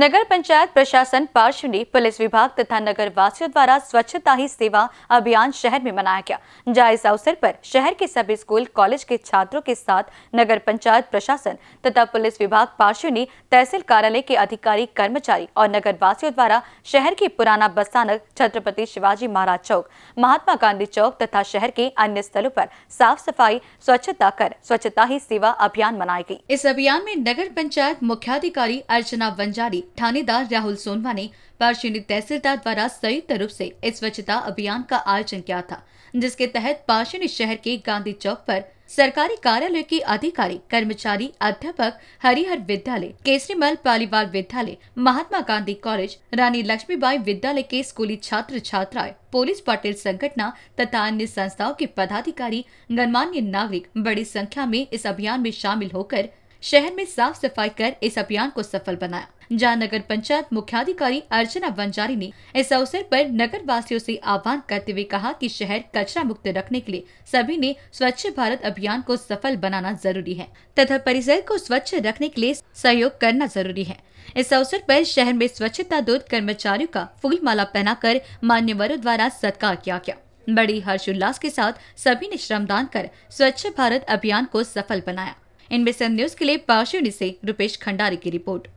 नगर पंचायत प्रशासन पार्श्व ने पुलिस विभाग तथा नगर वासियों द्वारा स्वच्छता ही सेवा अभियान शहर में मनाया गया जहाँ इस अवसर पर शहर के सभी स्कूल कॉलेज के छात्रों के साथ नगर पंचायत प्रशासन तथा पुलिस विभाग पार्श्व ने तहसील कार्यालय के अधिकारी कर्मचारी और नगर वासियों द्वारा शहर के पुराना बस्तानक छत्रपति शिवाजी महाराज चौक महात्मा गांधी चौक तथा शहर के अन्य स्थलों पर साफ सफाई स्वच्छता कर स्वच्छता ही सेवा अभियान मनाई गयी इस अभियान में नगर पंचायत मुख्याधिकारी अर्चना बंजारी थानेदार राहुल सोनवा ने पारशिनी तहसीलदार द्वारा संयुक्त रूप से स्वच्छता अभियान का आयोजन किया था जिसके तहत पारशिनी शहर के गांधी चौक पर सरकारी कार्यालय के अधिकारी कर्मचारी अध्यापक हरिहर विद्यालय केसरीमल पालीवाल विद्यालय महात्मा गांधी कॉलेज रानी लक्ष्मीबाई विद्यालय के स्कूली छात्र छात्राएं पुलिस पटेल संगठन तथा अन्य संस्थाओं के पदाधिकारी गणमान्य नागरिक बड़ी संख्या में इस अभियान में शामिल होकर शहर में साफ सफाई कर इस अभियान को सफल बनाया जहाँ नगर पंचायत मुख्याधिकारी अर्चना वंजारी ने इस अवसर पर नगर वासियों से आह्वान करते हुए कहा कि शहर कचरा मुक्त रखने के लिए सभी ने स्वच्छ भारत अभियान को सफल बनाना जरूरी है तथा परिसर को स्वच्छ रखने के लिए सहयोग करना जरूरी है इस अवसर पर शहर में स्वच्छता दूत कर्मचारियों का फूल माला पहनाकर मान्यवरों द्वारा सत्कार किया गया बड़ी हर्षोल्लास के साथ सभी ने श्रमदान कर स्वच्छ भारत अभियान को सफल बनाया इनमें न्यूज के लिए पाशेड़ी से रुपेश खंडारी की रिपोर्ट